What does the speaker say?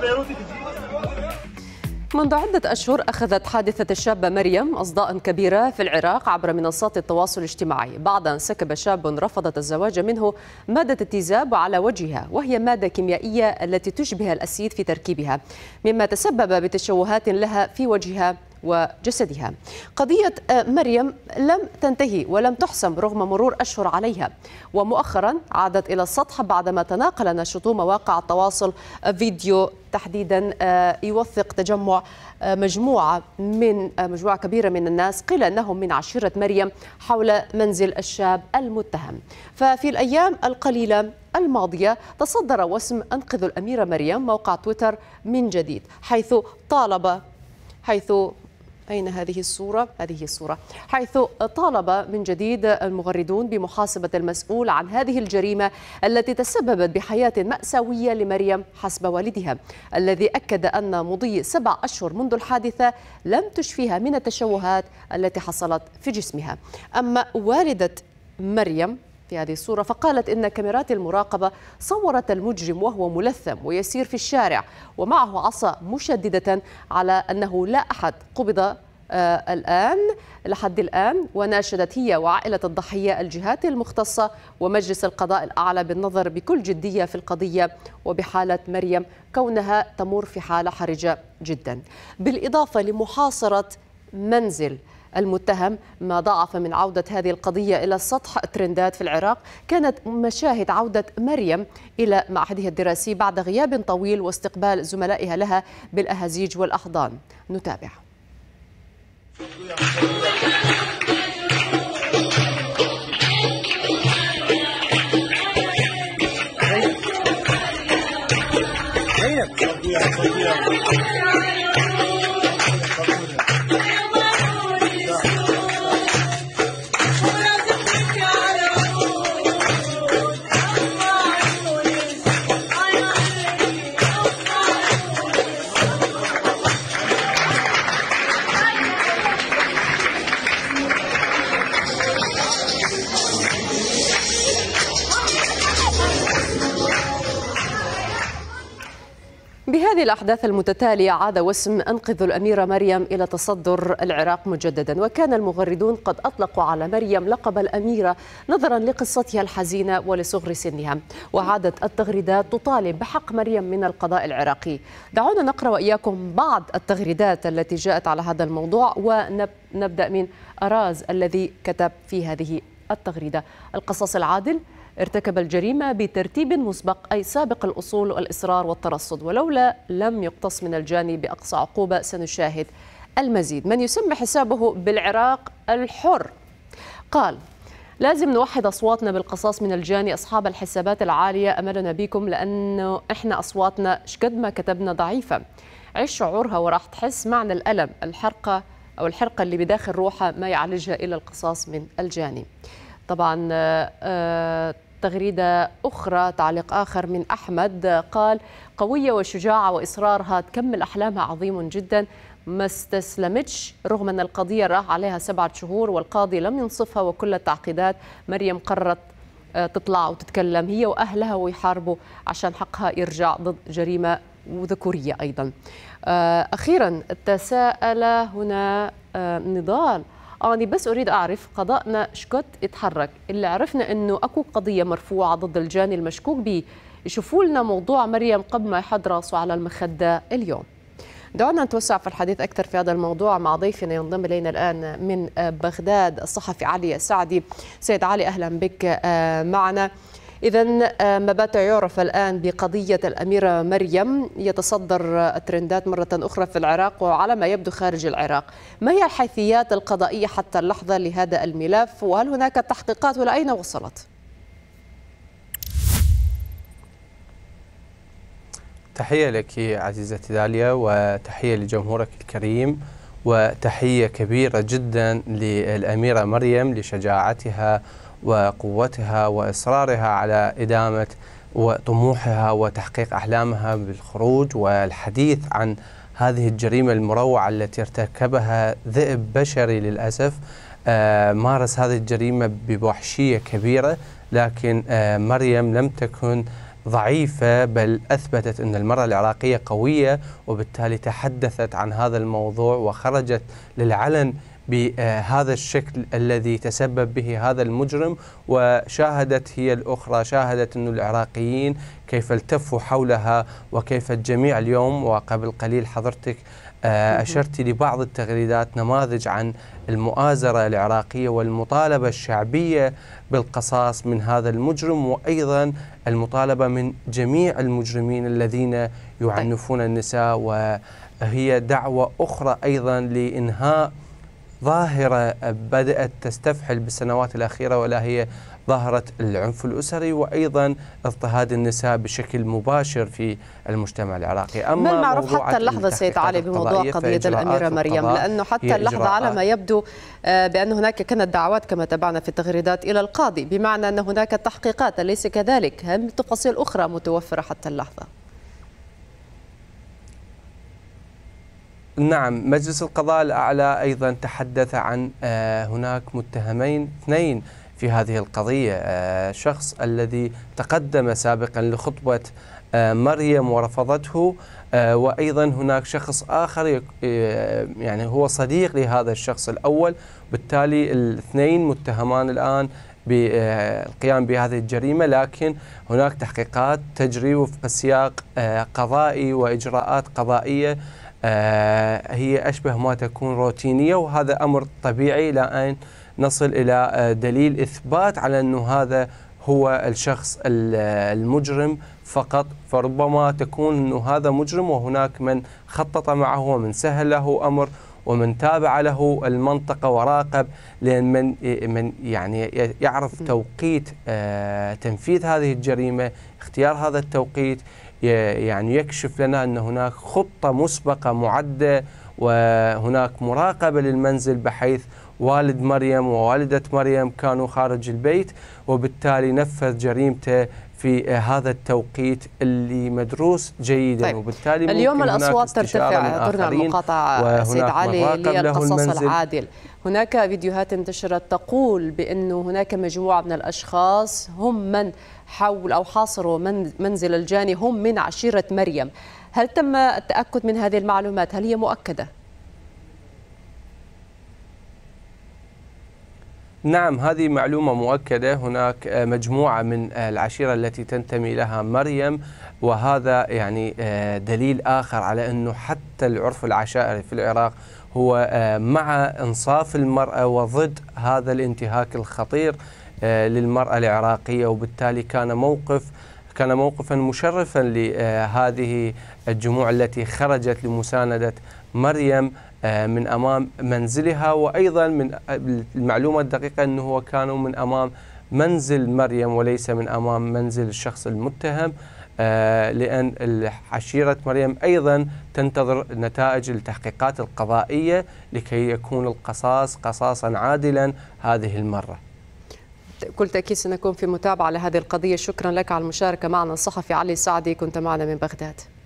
Beirut منذ عدة أشهر أخذت حادثة الشابة مريم أصداء كبيرة في العراق عبر منصات التواصل الاجتماعي بعد أن سكب شاب رفضت الزواج منه مادة التيزاب على وجهها وهي مادة كيميائية التي تشبه الأسيد في تركيبها مما تسبب بتشوهات لها في وجهها وجسدها قضية آه، مريم لم تنتهي ولم تحسم رغم مرور أشهر عليها ومؤخرا عادت إلى السطح بعدما تناقل ناشطو مواقع التواصل آه، فيديو تحديدا آه، يوثق تجمع مجموعة من مجموعة كبيرة من الناس قيل أنهم من عشيرة مريم حول منزل الشاب المتهم ففي الأيام القليلة الماضية تصدر وسم أنقذ الأميرة مريم موقع تويتر من جديد حيث طالب حيث أين هذه الصورة؟ هذه الصورة حيث طالب من جديد المغردون بمحاسبة المسؤول عن هذه الجريمة التي تسببت بحياة مأساوية لمريم حسب والدها الذي أكد أن مضي سبع أشهر منذ الحادثة لم تشفيها من التشوهات التي حصلت في جسمها أما والدة مريم في هذه الصورة فقالت إن كاميرات المراقبة صورت المجرم وهو ملثم ويسير في الشارع ومعه عصا مشددة على أنه لا أحد قبض آه، الآن لحد الآن وناشدت هي وعائلة الضحية الجهات المختصة ومجلس القضاء الأعلى بالنظر بكل جدية في القضية وبحالة مريم كونها تمر في حالة حرجة جدا بالإضافة لمحاصرة منزل المتهم ما ضعف من عودة هذه القضية إلى سطح ترندات في العراق كانت مشاهد عودة مريم إلى معهدها الدراسي بعد غياب طويل واستقبال زملائها لها بالأهازيج والأحضان نتابع هذه الأحداث المتتالية عاد وسم أنقذ الأميرة مريم إلى تصدر العراق مجددا وكان المغردون قد أطلقوا على مريم لقب الأميرة نظرا لقصتها الحزينة ولصغر سنها وعادت التغريدات تطالب بحق مريم من القضاء العراقي دعونا نقرأ وإياكم بعض التغريدات التي جاءت على هذا الموضوع ونبدأ من أراز الذي كتب في هذه التغريدة القصص العادل ارتكب الجريمة بترتيب مسبق أي سابق الأصول والإصرار والترصد ولولا لم يقتص من الجاني بأقصى عقوبة سنشاهد المزيد من يسمى حسابه بالعراق الحر قال لازم نوحد أصواتنا بالقصاص من الجاني أصحاب الحسابات العالية أملنا بكم لأنه إحنا أصواتنا شقد ما كتبنا ضعيفة عيش شعورها وراح تحس معنى الألم الحرقة أو الحرقة اللي بداخل روحها ما يعالجها إلا القصاص من الجاني طبعا آه، تغريدة أخرى تعليق آخر من أحمد قال قوية وشجاعة وإصرارها تكمل أحلامها عظيم جدا ما استسلمتش رغم أن القضية راح عليها سبعة شهور والقاضي لم ينصفها وكل التعقيدات مريم قررت آه، تطلع وتتكلم هي وأهلها ويحاربوا عشان حقها يرجع ضد جريمة وذكورية أيضا آه، أخيرا تساءل هنا نضال أنا بس أريد أعرف قضاءنا شكت اتحرك اللي عرفنا أنه أكو قضية مرفوعة ضد الجاني المشكوك به يشوفوا لنا موضوع مريم قبل ما يحط راسه على المخدة اليوم دعونا نتوسع في الحديث أكثر في هذا الموضوع مع ضيفنا ينضم إلينا الآن من بغداد الصحفي علي السعدي سيد علي أهلا بك آه، معنا إذا آه، ما بات يعرف الآن بقضية الأميرة مريم يتصدر الترندات مرة أخرى في العراق وعلى ما يبدو خارج العراق ما هي الحيثيات القضائية حتى اللحظة لهذا الملف وهل هناك تحقيقات ولا أين وصلت؟ تحية لك عزيزتي داليا وتحية لجمهورك الكريم وتحية كبيرة جدا للأميرة مريم لشجاعتها وقوتها واصرارها على ادامه وطموحها وتحقيق احلامها بالخروج والحديث عن هذه الجريمه المروعه التي ارتكبها ذئب بشري للاسف آه، مارس هذه الجريمه بوحشيه كبيره لكن آه، مريم لم تكن ضعيفة بل أثبتت أن المرأة العراقية قوية وبالتالي تحدثت عن هذا الموضوع وخرجت للعلن بهذا الشكل الذي تسبب به هذا المجرم وشاهدت هي الأخرى شاهدت أن العراقيين كيف التفوا حولها وكيف الجميع اليوم وقبل قليل حضرتك آه، أشرت لبعض التغريدات نماذج عن المؤازرة العراقية والمطالبة الشعبية بالقصاص من هذا المجرم وأيضا المطالبة من جميع المجرمين الذين يعنفون النساء وهي دعوة أخرى أيضا لإنهاء ظاهرة بدأت تستفحل بالسنوات الأخيرة ولا هي ظاهرة العنف الأسري وأيضا اضطهاد النساء بشكل مباشر في المجتمع العراقي أما من المعروف حتى اللحظة سيد علي بموضوع قضية الأميرة مريم لأنه حتى اللحظة على ما يبدو آه، بأن هناك كانت دعوات كما تابعنا في التغريدات إلى القاضي بمعنى أن هناك تحقيقات أليس كذلك هم تفاصيل أخرى متوفرة حتى اللحظة نعم مجلس القضاء الأعلى أيضا تحدث عن آه، هناك متهمين اثنين في هذه القضية آه، شخص الذي تقدم سابقا لخطبة آه، مريم ورفضته وأيضا هناك شخص آخر يعني هو صديق لهذا الشخص الأول بالتالي الاثنين متهمان الآن بالقيام بهذه الجريمة لكن هناك تحقيقات تجري وفق سياق قضائي وإجراءات قضائية آه، هي أشبه ما تكون روتينية وهذا أمر طبيعي إلى أن نصل إلى آه، دليل إثبات على أنه هذا هو الشخص المجرم فقط فربما تكون أنه هذا مجرم وهناك من خطط معه ومن سهل له أمر ومن تابع له المنطقه وراقب لان من من يعني يعرف توقيت آه، تنفيذ هذه الجريمه، اختيار هذا التوقيت، يعني يكشف لنا أن هناك خطة مسبقة معدة وهناك مراقبة للمنزل بحيث والد مريم ووالدة مريم كانوا خارج البيت وبالتالي نفذ جريمته في هذا التوقيت اللي مدروس جيدا طيب. وبالتالي اليوم الاصوات ترتفع ترجع المقاطعه سيد علي للقصص العادل هناك فيديوهات انتشرت تقول بانه هناك مجموعه من الاشخاص هم من حول او حاصروا من منزل الجاني هم من عشيره مريم هل تم التاكد من هذه المعلومات هل هي مؤكده نعم هذه معلومة مؤكدة هناك آه، مجموعة من آه، العشيرة التي تنتمي لها مريم وهذا يعني آه، دليل آخر على أنه حتى العرف العشائري في العراق هو مع إنصاف المرأة وضد هذا الانتهاك الخطير للمرأة العراقية وبالتالي كان موقف كان موقفا مشرفا لهذه الجموع التي خرجت لمساندة مريم آه، من امام منزلها وايضا من المعلومه الدقيقه انه هو كانوا من امام منزل مريم وليس من امام منزل الشخص المتهم آه، لان عشيره مريم ايضا تنتظر نتائج التحقيقات القضائيه لكي يكون القصاص قصاصا عادلا هذه المره. كل تاكيد سنكون في متابعه لهذه القضيه، شكرا لك على المشاركه معنا الصحفي علي سعدي كنت معنا من بغداد.